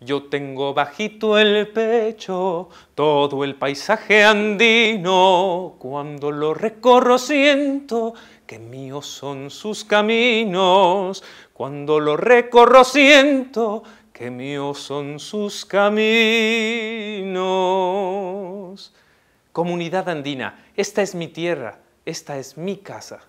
Yo tengo bajito el pecho todo el paisaje andino, cuando lo recorro siento que míos son sus caminos, cuando lo recorro siento que míos son sus caminos. Comunidad andina, esta es mi tierra, esta es mi casa.